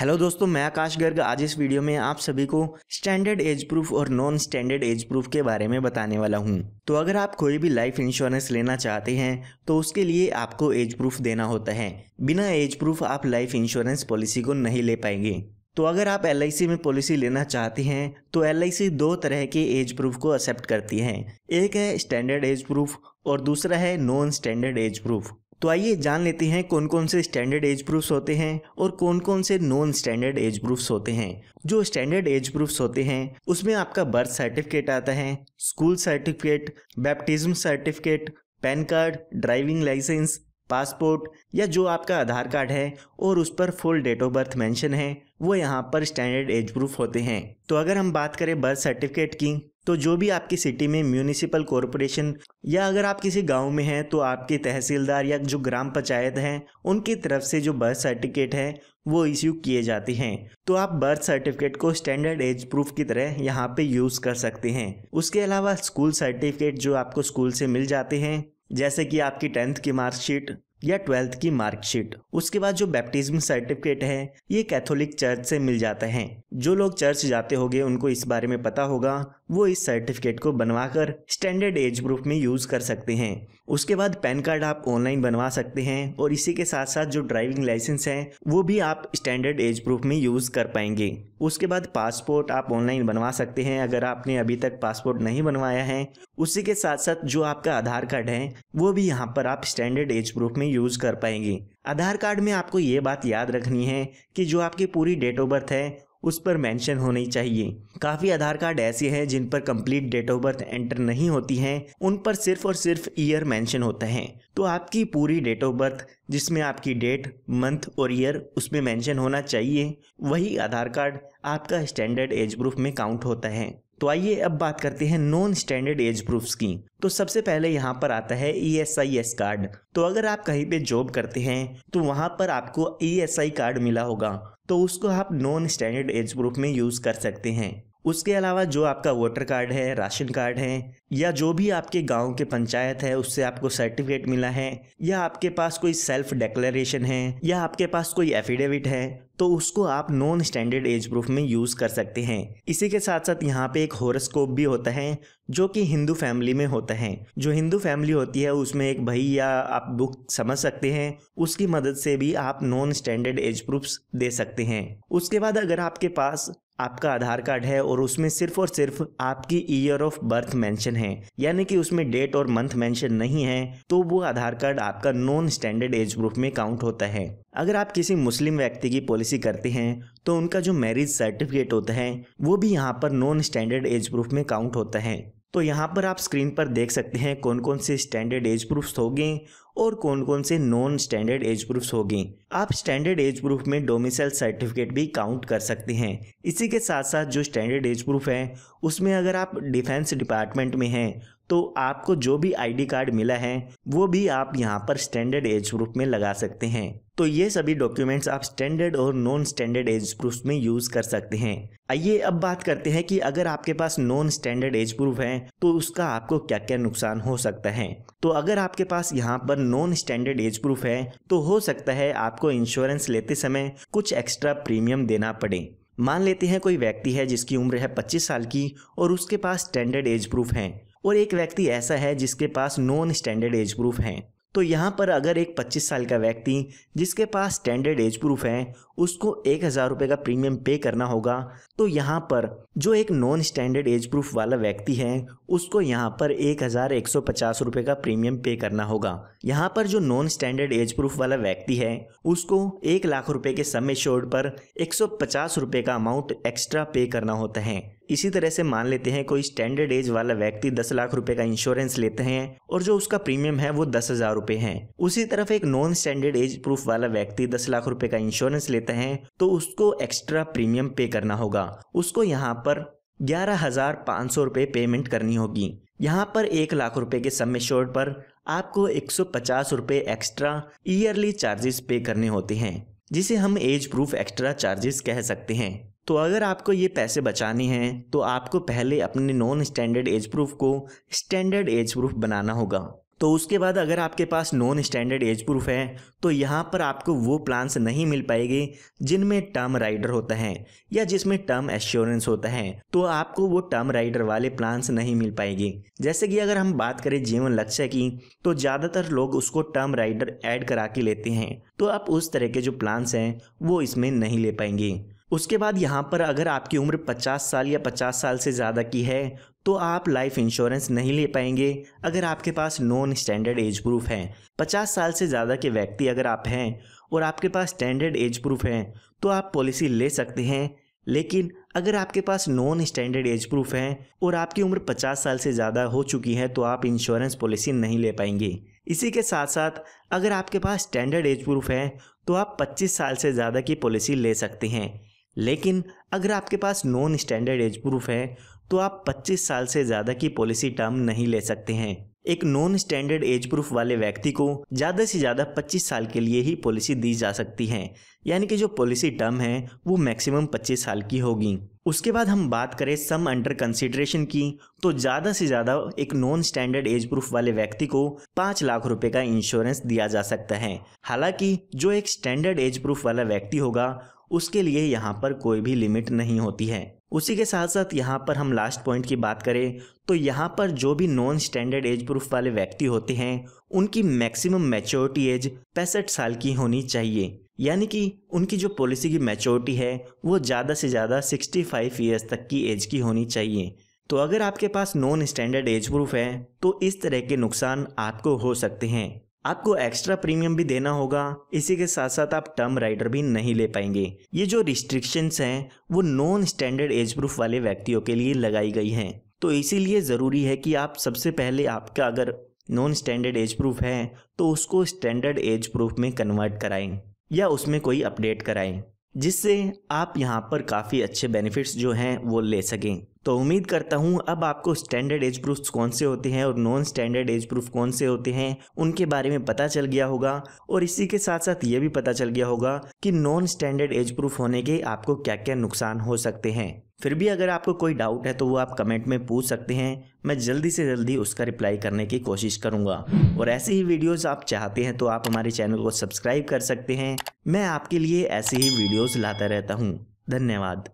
hello दोस्तों मैं आकाश गर्ग आज इस वीडियो में आप सभी को स्टैंडर्ड एज प्रूफ और नॉन स्टैंडर्ड एज प्रूफ के बारे में बताने वाला हूं तो अगर आप कोई भी लाइफ इंश्योरेंस लेना चाहते हैं तो उसके लिए आपको एज प्रूफ देना होता है बिना एज प्रूफ आप लाइफ इंश्योरेंस पॉलिसी को नहीं ले पाएंगे तो अगर आप एल में पॉलिसी लेना चाहते हैं तो एल दो तरह के एज प्रूफ को एक्सेप्ट करती है एक है स्टैंडर्ड एज प्रूफ और दूसरा है नॉन स्टैंडर्ड एज प्रूफ तो आइए जान लेते हैं कौन कौन से स्टैंडर्ड एज प्रूफ्स होते हैं और कौन कौन से नॉन स्टैंडर्ड एज प्रूफ्स होते हैं जो स्टैंडर्ड एज प्रूफ्स होते हैं उसमें आपका बर्थ सर्टिफिकेट आता है school certificate baptism certificate PAN card driving licence passport या जो आपका आधार कार्ड है और उस पर full date of birth mention है वो यहाँ पर स्टैंडर्ड एज प्रूफ होते हैं तो अगर हम बात करें बर्थ सर्टिफिकेट की तो जो भी आपकी सिटी में म्यूनिसिपल कॉरपोरेशन या अगर आप किसी गांव में हैं तो आपके तहसीलदार या जो ग्राम पंचायत हैं उनकी तरफ से जो बर्थ सर्टिफिकेट है वो इश्यू किए जाते हैं तो आप बर्थ सर्टिफिकेट को स्टैंडर्ड एज प्रूफ की तरह यहाँ पे यूज़ कर सकते हैं उसके अलावा स्कूल सर्टिफिकेट जो आपको स्कूल से मिल जाते हैं जैसे कि आपकी टेंथ की मार्कशीट या ट्वेल्थ की मार्कशीट उसके बाद जो बैप्टिज्म सर्टिफिकेट है ये कैथोलिक चर्च से मिल जाते हैं जो लोग चर्च जाते होंगे उनको इस बारे में पता होगा वो इस सर्टिफिकेट को बनवाकर स्टैंडर्ड एज ग्रुप में यूज़ कर सकते हैं उसके बाद पैन कार्ड आप ऑनलाइन बनवा सकते हैं और इसी के साथ साथ जो ड्राइविंग लाइसेंस है वो भी आप स्टैंडर्ड एज प्रूफ में यूज़ कर पाएंगे उसके बाद पासपोर्ट आप ऑनलाइन बनवा सकते हैं अगर आपने अभी तक पासपोर्ट नहीं बनवाया है उसी के साथ साथ जो आपका आधार कार्ड है वो भी यहाँ पर आप स्टैंडर्ड एज प्रूफ में यूज़ कर पाएंगे आधार कार्ड में आपको ये बात याद रखनी है कि जो आपकी पूरी डेट ऑफ बर्थ है उस पर मेंशन होनी चाहिए काफ़ी आधार कार्ड ऐसे हैं जिन पर complete date of birth enter नहीं होती है उन पर सिर्फ और सिर्फ ईयर मेंशन होता है तो आपकी पूरी डेट ऑफ बर्थ जिसमें आपकी डेट मंथ और ईयर उसमें मेंशन होना चाहिए वही आधार कार्ड आपका स्टैंडर्ड एज ग्रुप में काउंट होता है तो आइए अब बात करते हैं नॉन स्टैंडर्ड एज प्रूफ्स की तो सबसे पहले यहाँ पर आता है E S I S card तो अगर आप कहीं पे जॉब करते हैं तो वहाँ पर आपको ई एस आई कार्ड मिला होगा तो उसको आप नॉन स्टैंडर्ड एज प्रूफ में यूज़ कर सकते हैं उसके अलावा जो आपका वोटर कार्ड है राशन कार्ड है या जो भी आपके गांव के पंचायत है उससे आपको सर्टिफिकेट मिला है या आपके पास कोई सेल्फ डिक्लेरेशन है या आपके पास कोई एफिडेविट है तो उसको आप नॉन स्टैंडर्ड एज प्रूफ में यूज़ कर सकते हैं इसी के साथ साथ यहाँ पे एक होरोस्कोप भी होता है जो कि हिंदू फैमिली में होता है जो हिंदू फैमिली होती है उसमें एक भाई या आप बुक समझ सकते हैं उसकी मदद से भी आप नॉन स्टैंडर्ड एज प्रूफ दे सकते हैं उसके बाद अगर आपके पास आपका आधार कार्ड है और उसमें सिर्फ और सिर्फ आपकी ईयर ऑफ बर्थ मेंशन है यानी कि उसमें डेट और मंथ मेंशन नहीं है तो वो आधार कार्ड आपका नॉन स्टैंडर्ड एज ग्रुप में काउंट होता है अगर आप किसी मुस्लिम व्यक्ति की पॉलिसी करते हैं तो उनका जो मैरिज सर्टिफिकेट होता है वो भी यहाँ पर नॉन स्टैंडर्ड एज प्रूफ में काउंट होता है तो यहाँ पर आप स्क्रीन पर देख सकते हैं कौन कौन से स्टैंडर्ड एज प्रूफ्स होंगे और कौन कौन से नॉन स्टैंडर्ड एज प्रूफ्स गए आप स्टैंडर्ड एज प्रूफ में डोमिसाइल सर्टिफिकेट भी काउंट कर सकते हैं इसी के साथ साथ जो स्टैंडर्ड एज प्रूफ है उसमें अगर आप डिफेंस डिपार्टमेंट में हैं तो आपको जो भी आईडी कार्ड मिला है वो भी आप यहाँ पर स्टैंडर्ड एज प्रूफ में लगा सकते हैं तो ये सभी डॉक्यूमेंट्स आप स्टैंडर्ड और नॉन स्टैंडर्ड एज प्रूफ में यूज कर सकते हैं आइए अब बात करते हैं कि अगर आपके पास नॉन स्टैंडर्ड एज प्रूफ है तो उसका आपको क्या क्या नुकसान हो सकता है तो अगर आपके पास यहाँ पर नॉन स्टैंडर्ड एज प्रूफ है तो हो सकता है आपको इंश्योरेंस लेते समय कुछ एक्स्ट्रा प्रीमियम देना पड़े मान लेते हैं कोई व्यक्ति है जिसकी उम्र है 25 साल की और उसके पास स्टैंडर्ड एज प्रूफ है और एक व्यक्ति ऐसा है जिसके पास नॉन स्टैंडर्ड एज प्रूफ हैं तो यहाँ पर अगर एक 25 साल का व्यक्ति जिसके पास स्टैंडर्ड एज प्रूफ है उसको एक हज़ार रुपये का प्रीमियम पे करना होगा तो यहाँ पर जो एक नॉन स्टैंडर्ड एज प्रूफ वाला व्यक्ति है उसको यहाँ पर एक हज़ार एक सौ पचास रुपये का प्रीमियम पे करना होगा यहाँ पर जो नॉन स्टैंडर्ड एज प्रूफ वाला व्यक्ति है उसको एक लाख रुपये के सम एश्योर्ड पर एक सौ पचास रुपये का अमाउंट एक्स्ट्रा पे करना होता है इसी तरह से मान लेते हैं कोई स्टैंडर्ड एज वाला व्यक्ति दस लाख रुपए का इंश्योरेंस लेते हैं और जो उसका प्रीमियम है वो दस हजार रुपए है उसी तरफ एक नॉन स्टैंडर्ड एज प्रूफ वाला व्यक्ति दस लाख रुपए का इंश्योरेंस लेते हैं तो उसको एक्स्ट्रा प्रीमियम पे करना होगा उसको यहाँ पर ग्यारह हजार पाँच सौ रुपए पेमेंट करनी होगी यहाँ पर एक लाख रुपए के सम एश्योर्ड पर आपको एक सौ पचास रुपए एक्स्ट्रा ईयरली चार्जेस पे करने होते हैं जिसे हम एज प्रूफ एक्स्ट्रा चार्जेस कह सकते हैं तो अगर आपको ये पैसे बचाने हैं तो आपको पहले अपने नॉन स्टैंडर्ड एज प्रूफ को स्टैंडर्ड एज प्रूफ बनाना होगा तो उसके बाद अगर आपके पास नॉन स्टैंडर्ड एज प्रूफ है तो यहाँ पर आपको वो प्लान्स नहीं मिल पाएंगे जिनमें टर्म राइडर होता है या जिसमें टर्म एश्योरेंस होता है तो आपको वो टर्म राइडर वाले प्लान्स नहीं मिल पाएंगे जैसे कि अगर हम बात करें जीवन लक्ष्य की तो ज़्यादातर लोग उसको टर्म राइडर ऐड करा के लेते हैं तो आप उस तरह के जो प्लान्स हैं वो इसमें नहीं ले पाएंगे उसके बाद यहाँ पर अगर आपकी उम्र 50 साल या 50 साल से ज़्यादा की है तो आप लाइफ इंश्योरेंस नहीं ले पाएंगे अगर आपके पास नॉन स्टैंडर्ड एज प्रूफ है 50 साल से ज़्यादा के व्यक्ति अगर आप हैं और आपके पास स्टैंडर्ड एज प्रूफ है तो आप पॉलिसी ले सकते हैं लेकिन अगर आपके पास नॉन स्टैंडर्ड एज प्रूफ है और आपकी उम्र 50 साल से ज़्यादा हो चुकी है तो आप इंश्योरेंस पॉलिसी नहीं ले पाएंगे इसी के साथ साथ अगर आपके पास स्टैंडर्ड एज प्रूफ है तो आप 25 साल से ज़्यादा की पॉलिसी ले सकते हैं लेकिन अगर आपके पास नॉन स्टैंडर्ड एज प्रूफ है तो आप 25 साल से ज़्यादा की पॉलिसी टर्म नहीं ले सकते हैं एक नॉन स्टैंडर्ड एज प्रूफ वाले व्यक्ति को ज़्यादा से ज़्यादा 25 साल के लिए ही पॉलिसी दी जा सकती है यानी कि जो पॉलिसी टर्म है वो मैक्सिमम 25 साल की होगी उसके बाद हम बात करें सम अंडर कंसिडरेशन की तो ज़्यादा से ज़्यादा एक नॉन स्टैंडर्ड एज प्रूफ वाले व्यक्ति को पांच लाख रुपए का इंश्योरेंस दिया जा सकता है हालांकि जो एक स्टैंडर्ड एज प्रूफ वाला व्यक्ति होगा उसके लिए यहाँ पर कोई भी लिमिट नहीं होती है उसी के साथ साथ यहाँ पर हम लास्ट पॉइंट की बात करें तो यहाँ पर जो भी नॉन स्टैंडर्ड एज प्रूफ वाले व्यक्ति होते हैं उनकी मैक्सिमम मैच्योरिटी एज पैंसठ साल की होनी चाहिए यानी कि उनकी जो पॉलिसी की मैच्योरिटी है वो ज़्यादा से ज़्यादा 65 ईयर्स तक की एज की होनी चाहिए तो अगर आपके पास नॉन स्टैंडर्ड एज प्रूफ है तो इस तरह के नुकसान आपको हो सकते हैं आपको एक्स्ट्रा प्रीमियम भी देना होगा इसी के साथ साथ आप टर्म राइडर भी नहीं ले पाएंगे ये जो रिस्ट्रिक्शंस हैं वो नॉन स्टैंडर्ड एज प्रूफ वाले व्यक्तियों के लिए लगाई गई हैं तो इसीलिए ज़रूरी है कि आप सबसे पहले आपका अगर नॉन स्टैंडर्ड एज प्रूफ है तो उसको स्टैंडर्ड एज प्रूफ में कन्वर्ट कराएं या उसमें कोई अपडेट कराएं जिससे आप यहाँ पर काफ़ी अच्छे बेनिफिट्स जो हैं वो ले सकें तो उम्मीद करता हूँ अब आपको स्टैंडर्ड एज प्रूफ कौन से होते हैं और नॉन स्टैंडर्ड एज प्रूफ कौन से होते हैं उनके बारे में पता चल गया होगा और इसी के साथ साथ ये भी पता चल गया होगा कि नॉन स्टैंडर्ड एज प्रूफ होने के आपको क्या क्या नुकसान हो सकते हैं फिर भी अगर आपको कोई डाउट है तो वो आप कमेंट में पूछ सकते हैं मैं जल्दी से जल्दी उसका रिप्लाई करने की कोशिश करूंगा और ऐसे ही वीडियोस आप चाहते हैं तो आप हमारे चैनल को सब्सक्राइब कर सकते हैं मैं आपके लिए ऐसे ही वीडियोस लाता रहता हूँ धन्यवाद